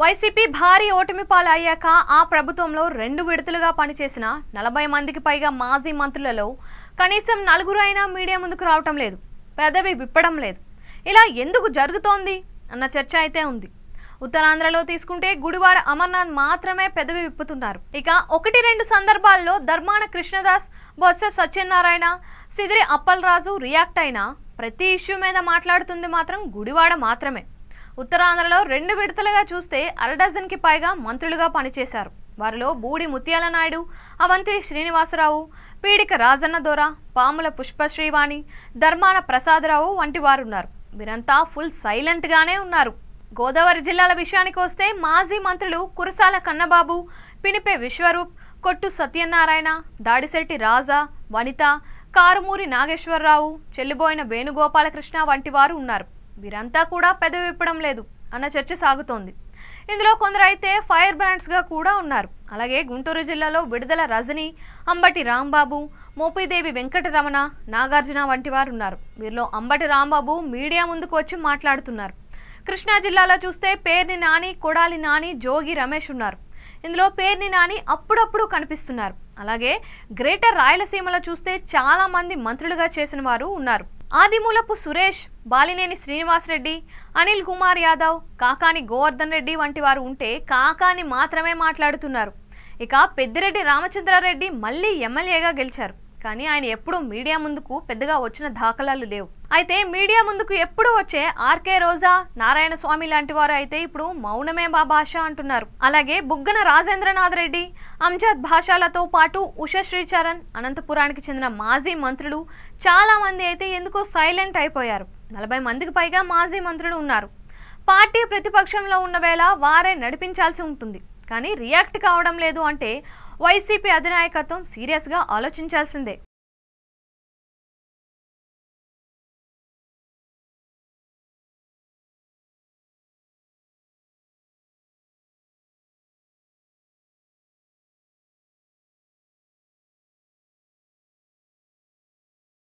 YCP భారీ ఓటమి అయ్యాక ఆ ప్రభుత్వంలో రెండు విడతలుగా పనిచేసిన నలభై మందికి పైగా మాజీ మంత్రులలో కనీసం నలుగురు అయినా మీడియా ముందుకు రావటం లేదు పెదవి విప్పడం లేదు ఇలా ఎందుకు జరుగుతోంది అన్న చర్చ అయితే ఉంది ఉత్తరాంధ్రలో తీసుకుంటే గుడివాడ అమర్నాథ్ మాత్రమే పెదవి విప్పుతున్నారు ఇక ఒకటి రెండు సందర్భాల్లో ధర్మాన కృష్ణదాస్ బొత్స సత్యనారాయణ సిదిరి అప్పలరాజు రియాక్ట్ అయిన ప్రతి ఇష్యూ మీద మాట్లాడుతుంది మాత్రం గుడివాడ మాత్రమే ఉత్తరాంధ్రలో రెండు విడతలుగా చూస్తే అరడజన్కి పైగా మంత్రులుగా పనిచేశారు వారిలో బూడి ముత్యాల నాయుడు అవంతి శ్రీనివాసరావు పీడిక రాజన్న దొర పాముల పుష్పశ్రీవాణి ధర్మాన ప్రసాదరావు వంటి వారున్నారు వీరంతా ఫుల్ సైలెంట్గానే ఉన్నారు గోదావరి జిల్లాల విషయానికి వస్తే మాజీ మంత్రులు కురసాల కన్నబాబు పినిపే విశ్వరూప్ కొట్టు సత్యనారాయణ దాడిశెట్టి రాజా వనిత కారుమూరి నాగేశ్వరరావు చెల్లిబోయిన వేణుగోపాలకృష్ణ వంటి వారు ఉన్నారు వీరంతా కూడా పెదవి విప్పడం లేదు అన్న చర్చ సాగుతోంది ఇందులో కొందరైతే ఫైర్ బ్రాండ్స్గా కూడా ఉన్నారు అలాగే గుంటూరు జిల్లాలో విడుదల రజని అంబటి రాంబాబు మోపిదేవి వెంకటరమణ నాగార్జున వంటి వారు ఉన్నారు వీరిలో అంబటి రాంబాబు మీడియా ముందుకు వచ్చి మాట్లాడుతున్నారు కృష్ణా జిల్లాలో చూస్తే పేర్ని నాని కొడాలి నాని జోగి రమేష్ ఉన్నారు ఇందులో పేర్ని నాని అప్పుడప్పుడు కనిపిస్తున్నారు అలాగే గ్రేటర్ రాయలసీమలో చూస్తే చాలామంది మంత్రులుగా చేసిన వారు ఉన్నారు ఆదిమూలపు సురేష్ బాలినేని శ్రీనివాసరెడ్డి అనిల్ కుమార్ యాదవ్ కాకాని గోవర్ధన్ రెడ్డి వంటి వారు ఉంటే కాకాని మాత్రమే మాట్లాడుతున్నారు ఇక పెద్దిరెడ్డి రామచంద్రారెడ్డి మళ్ళీ ఎమ్మెల్యేగా గెలిచారు కానీ ఆయన ఎప్పుడూ మీడియా ముందుకు పెద్దగా వచ్చిన దాఖలాలు లేవు అయితే మీడియా ముందుకు ఎప్పుడు వచ్చే ఆర్కే రోజా నారాయణ స్వామి లాంటి వారు అయితే ఇప్పుడు మౌనమే మా భాష అంటున్నారు అలాగే బుగ్గన రాజేంద్రనాథ్ రెడ్డి అంజద్ భాషలతో పాటు ఉష శ్రీచరణ్ అనంతపురానికి చెందిన మాజీ మంత్రులు చాలా మంది అయితే ఎందుకో సైలెంట్ అయిపోయారు నలభై మందికి పైగా మాజీ మంత్రులు ఉన్నారు పార్టీ ప్రతిపక్షంలో ఉన్న వేళ వారే నడిపించాల్సి ఉంటుంది కానీ రియాక్ట్ కావడం లేదు అంటే వైసీపీ అధినాయకత్వం సీరియస్గా ఆలోచించాల్సిందే